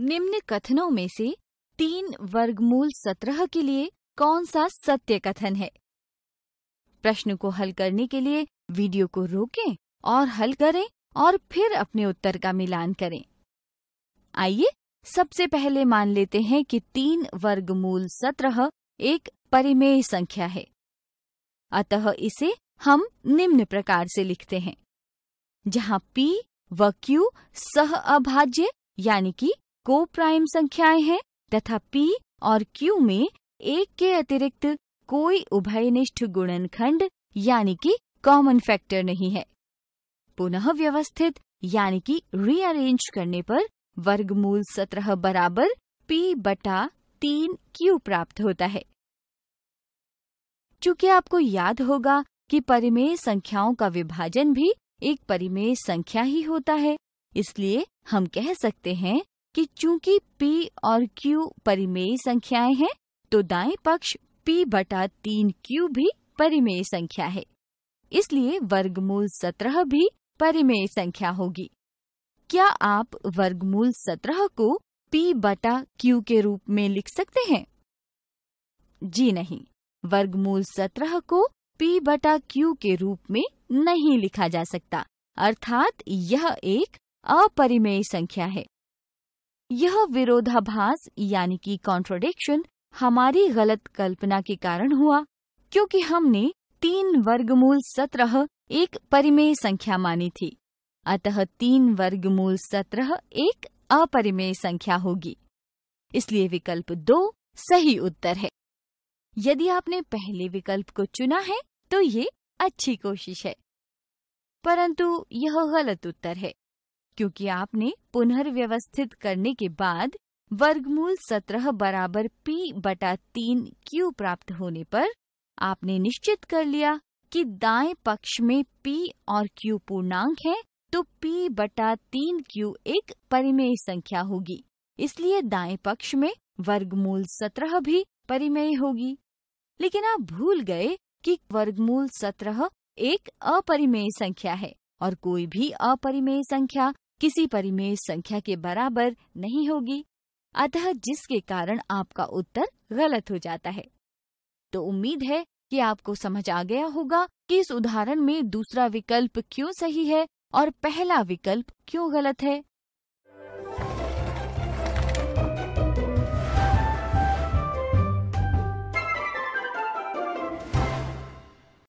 निम्न कथनों में से तीन वर्गमूल सत्रह के लिए कौन सा सत्य कथन है प्रश्न को हल करने के लिए वीडियो को रोकें और हल करें और फिर अपने उत्तर का मिलान करें आइए सबसे पहले मान लेते हैं कि तीन वर्गमूल सत्रह एक परिमेय संख्या है अतः इसे हम निम्न प्रकार से लिखते हैं जहाँ p व q सह अभाज्य यानी कि को प्राइम संख्याएं हैं तथा P और Q में एक के अतिरिक्त कोई उभयनिष्ठ गुणनखंड यानी कि कॉमन फैक्टर नहीं है पुनः व्यवस्थित यानी कि रीअरेंज करने पर वर्गमूल सत्रह बराबर P बटा तीन क्यू प्राप्त होता है चूंकि आपको याद होगा कि परिमेय संख्याओं का विभाजन भी एक परिमेय संख्या ही होता है इसलिए हम कह सकते हैं कि चूंकि P और Q परिमेय संख्याएं हैं तो दाएं पक्ष P बटा तीन क्यू भी परिमेय संख्या है इसलिए वर्गमूल सत्रह भी परिमेय संख्या होगी क्या आप वर्गमूल सत्रह को P बटा क्यू के रूप में लिख सकते हैं जी नहीं वर्गमूल सत्रह को P बटा क्यू के रूप में नहीं लिखा जा सकता अर्थात यह एक अपरिमेय संख्या है यह विरोधाभास यानी कि कॉन्ट्रोडिक्शन हमारी गलत कल्पना के कारण हुआ क्योंकि हमने तीन वर्गमूल सत्रह एक परिमेय संख्या मानी थी अतः तीन वर्गमूल सत्रह एक अपरिमेय संख्या होगी इसलिए विकल्प दो सही उत्तर है यदि आपने पहले विकल्प को चुना है तो ये अच्छी कोशिश है परंतु यह गलत उत्तर है क्योंकि आपने पुनर्व्यवस्थित करने के बाद वर्गमूल सत्रह बराबर p बटा तीन क्यू प्राप्त होने पर आपने निश्चित कर लिया कि दाएं पक्ष में p और q पूर्णांक है तो p बटा तीन क्यू एक परिमेय संख्या होगी इसलिए दाएं पक्ष में वर्गमूल सत्रह भी परिमेय होगी लेकिन आप भूल गए कि वर्गमूल सत्रह एक अपरिमेय संख्या है और कोई भी अपरिमेय संख्या किसी परिमेय संख्या के बराबर नहीं होगी अतः जिसके कारण आपका उत्तर गलत हो जाता है तो उम्मीद है कि आपको समझ आ गया होगा कि इस उदाहरण में दूसरा विकल्प क्यों सही है और पहला विकल्प क्यों गलत है